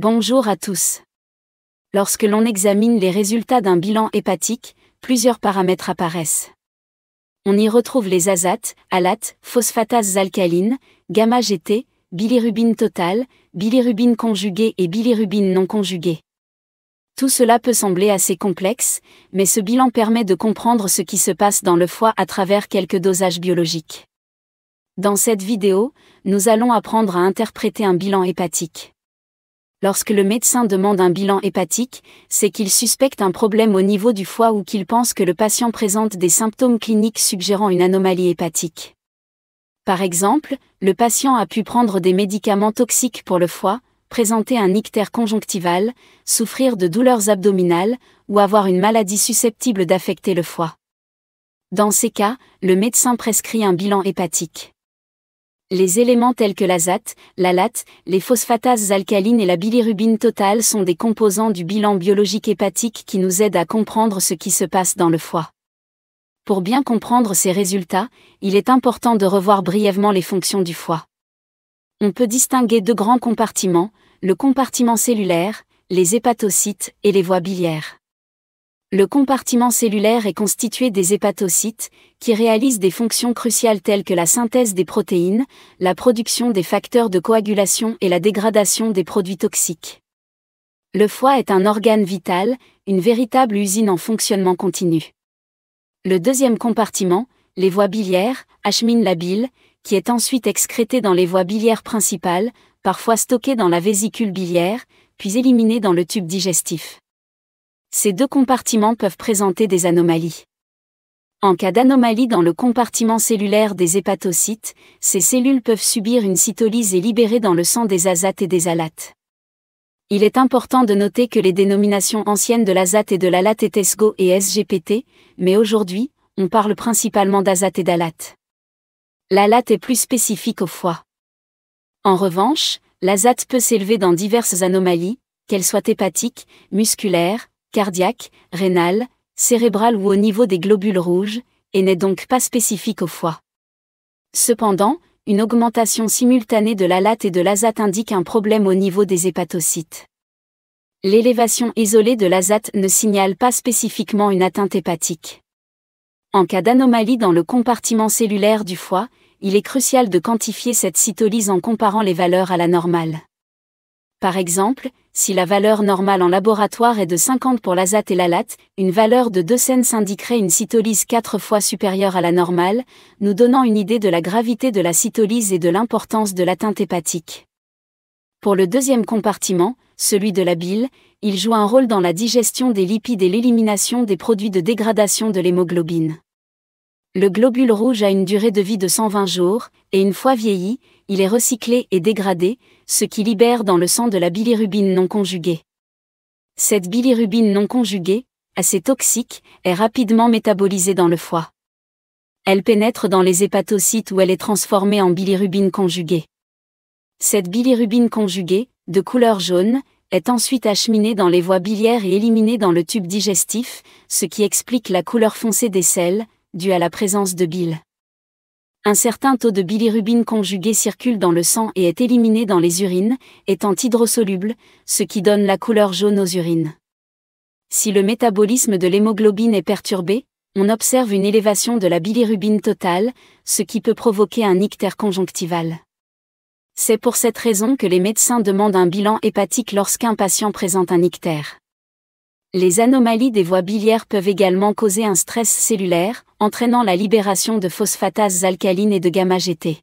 Bonjour à tous. Lorsque l'on examine les résultats d'un bilan hépatique, plusieurs paramètres apparaissent. On y retrouve les azates, alates, phosphatases alcalines, gamma-GT, bilirubine totale, bilirubine conjuguée et bilirubine non conjuguée. Tout cela peut sembler assez complexe, mais ce bilan permet de comprendre ce qui se passe dans le foie à travers quelques dosages biologiques. Dans cette vidéo, nous allons apprendre à interpréter un bilan hépatique lorsque le médecin demande un bilan hépatique, c'est qu'il suspecte un problème au niveau du foie ou qu'il pense que le patient présente des symptômes cliniques suggérant une anomalie hépatique. Par exemple, le patient a pu prendre des médicaments toxiques pour le foie, présenter un ictère conjonctival, souffrir de douleurs abdominales ou avoir une maladie susceptible d'affecter le foie. Dans ces cas, le médecin prescrit un bilan hépatique. Les éléments tels que l'azate, la latte, les phosphatases alcalines et la bilirubine totale sont des composants du bilan biologique hépatique qui nous aident à comprendre ce qui se passe dans le foie. Pour bien comprendre ces résultats, il est important de revoir brièvement les fonctions du foie. On peut distinguer deux grands compartiments, le compartiment cellulaire, les hépatocytes et les voies biliaires. Le compartiment cellulaire est constitué des hépatocytes, qui réalisent des fonctions cruciales telles que la synthèse des protéines, la production des facteurs de coagulation et la dégradation des produits toxiques. Le foie est un organe vital, une véritable usine en fonctionnement continu. Le deuxième compartiment, les voies biliaires, achemine la bile, qui est ensuite excrétée dans les voies biliaires principales, parfois stockée dans la vésicule biliaire, puis éliminée dans le tube digestif ces deux compartiments peuvent présenter des anomalies. En cas d'anomalie dans le compartiment cellulaire des hépatocytes, ces cellules peuvent subir une cytolyse et libérer dans le sang des azates et des alates. Il est important de noter que les dénominations anciennes de l'azate et de l'alate étaient SGO et SGPT, mais aujourd'hui, on parle principalement d'azate et d'alate. L'alate est plus spécifique au foie. En revanche, l'azate peut s'élever dans diverses anomalies, qu'elles soient hépatiques, musculaires, cardiaque, rénale, cérébrale ou au niveau des globules rouges, et n'est donc pas spécifique au foie. Cependant, une augmentation simultanée de l'alate et de l'azate indique un problème au niveau des hépatocytes. L'élévation isolée de l'azate ne signale pas spécifiquement une atteinte hépatique. En cas d'anomalie dans le compartiment cellulaire du foie, il est crucial de quantifier cette cytolyse en comparant les valeurs à la normale. Par exemple, si la valeur normale en laboratoire est de 50 pour l'azate et l'alate, une valeur de 2 cents indiquerait une cytolyse 4 fois supérieure à la normale, nous donnant une idée de la gravité de la cytolyse et de l'importance de l'atteinte hépatique. Pour le deuxième compartiment, celui de la bile, il joue un rôle dans la digestion des lipides et l'élimination des produits de dégradation de l'hémoglobine. Le globule rouge a une durée de vie de 120 jours, et une fois vieilli, il est recyclé et dégradé, ce qui libère dans le sang de la bilirubine non conjuguée. Cette bilirubine non conjuguée, assez toxique, est rapidement métabolisée dans le foie. Elle pénètre dans les hépatocytes où elle est transformée en bilirubine conjuguée. Cette bilirubine conjuguée, de couleur jaune, est ensuite acheminée dans les voies biliaires et éliminée dans le tube digestif, ce qui explique la couleur foncée des selles, dû à la présence de bile. Un certain taux de bilirubine conjuguée circule dans le sang et est éliminé dans les urines, étant hydrosoluble, ce qui donne la couleur jaune aux urines. Si le métabolisme de l'hémoglobine est perturbé, on observe une élévation de la bilirubine totale, ce qui peut provoquer un ictère conjonctival. C'est pour cette raison que les médecins demandent un bilan hépatique lorsqu'un patient présente un ictère. Les anomalies des voies biliaires peuvent également causer un stress cellulaire, entraînant la libération de phosphatases alcalines et de gamma-GT.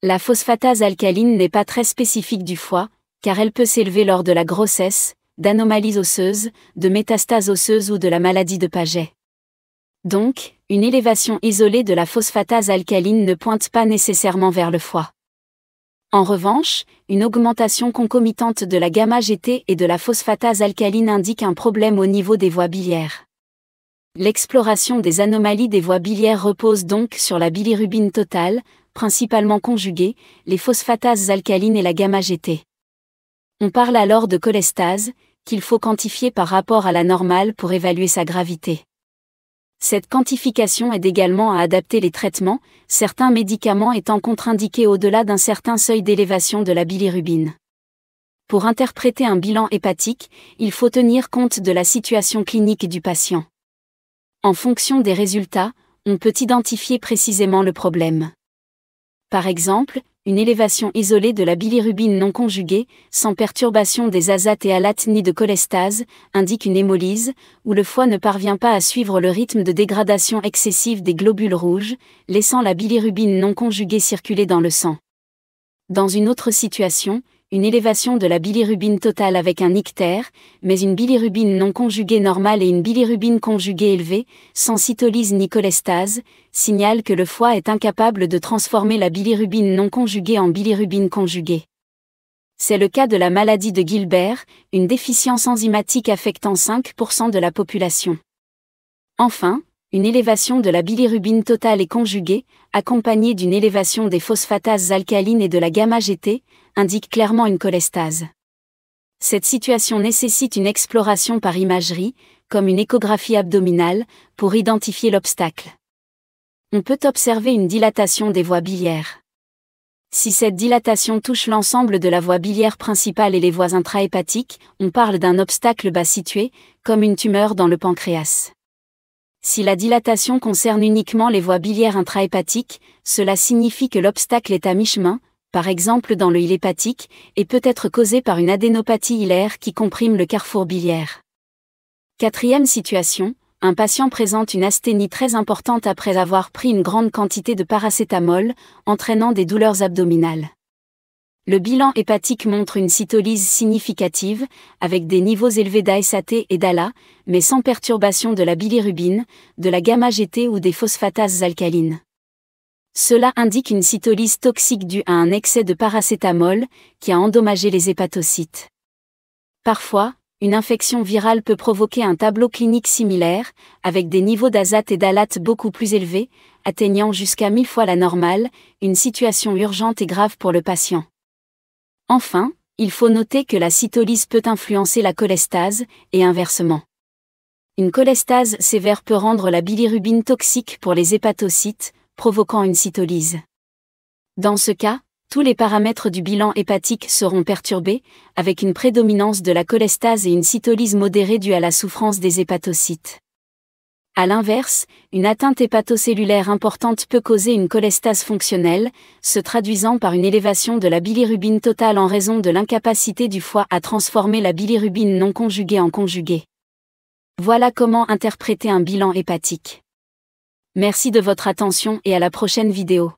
La phosphatase alcaline n'est pas très spécifique du foie, car elle peut s'élever lors de la grossesse, d'anomalies osseuses, de métastases osseuses ou de la maladie de Paget. Donc, une élévation isolée de la phosphatase alcaline ne pointe pas nécessairement vers le foie. En revanche, une augmentation concomitante de la gamma-GT et de la phosphatase alcaline indique un problème au niveau des voies biliaires. L'exploration des anomalies des voies biliaires repose donc sur la bilirubine totale, principalement conjuguée, les phosphatases alcalines et la gamma-GT. On parle alors de cholestase, qu'il faut quantifier par rapport à la normale pour évaluer sa gravité. Cette quantification aide également à adapter les traitements, certains médicaments étant contre-indiqués au-delà d'un certain seuil d'élévation de la bilirubine. Pour interpréter un bilan hépatique, il faut tenir compte de la situation clinique du patient. En fonction des résultats, on peut identifier précisément le problème. Par exemple, une élévation isolée de la bilirubine non conjuguée, sans perturbation des azates et alates ni de cholestase, indique une hémolyse, où le foie ne parvient pas à suivre le rythme de dégradation excessive des globules rouges, laissant la bilirubine non conjuguée circuler dans le sang. Dans une autre situation, une élévation de la bilirubine totale avec un ictère, mais une bilirubine non conjuguée normale et une bilirubine conjuguée élevée, sans cytolyse ni cholestase, signale que le foie est incapable de transformer la bilirubine non conjuguée en bilirubine conjuguée. C'est le cas de la maladie de Gilbert, une déficience enzymatique affectant 5% de la population. Enfin, une élévation de la bilirubine totale et conjuguée, accompagnée d'une élévation des phosphatases alcalines et de la gamma-GT, indique clairement une cholestase. Cette situation nécessite une exploration par imagerie, comme une échographie abdominale, pour identifier l'obstacle. On peut observer une dilatation des voies biliaires. Si cette dilatation touche l'ensemble de la voie biliaire principale et les voies intrahépatiques, on parle d'un obstacle bas situé, comme une tumeur dans le pancréas. Si la dilatation concerne uniquement les voies biliaires intrahépatiques, cela signifie que l'obstacle est à mi-chemin, par exemple dans le hépatique, et peut être causé par une adénopathie hilaire qui comprime le carrefour biliaire. Quatrième situation, un patient présente une asthénie très importante après avoir pris une grande quantité de paracétamol, entraînant des douleurs abdominales. Le bilan hépatique montre une cytolyse significative, avec des niveaux élevés d'ASAT et d'ALA, mais sans perturbation de la bilirubine, de la gamma-GT ou des phosphatases alcalines. Cela indique une cytolyse toxique due à un excès de paracétamol, qui a endommagé les hépatocytes. Parfois, une infection virale peut provoquer un tableau clinique similaire, avec des niveaux d'azate et d'alate beaucoup plus élevés, atteignant jusqu'à 1000 fois la normale, une situation urgente et grave pour le patient. Enfin, il faut noter que la cytolyse peut influencer la cholestase, et inversement. Une cholestase sévère peut rendre la bilirubine toxique pour les hépatocytes, provoquant une cytolyse. Dans ce cas, tous les paramètres du bilan hépatique seront perturbés, avec une prédominance de la cholestase et une cytolyse modérée due à la souffrance des hépatocytes. À l'inverse, une atteinte hépatocellulaire importante peut causer une cholestase fonctionnelle, se traduisant par une élévation de la bilirubine totale en raison de l'incapacité du foie à transformer la bilirubine non conjuguée en conjuguée. Voilà comment interpréter un bilan hépatique. Merci de votre attention et à la prochaine vidéo.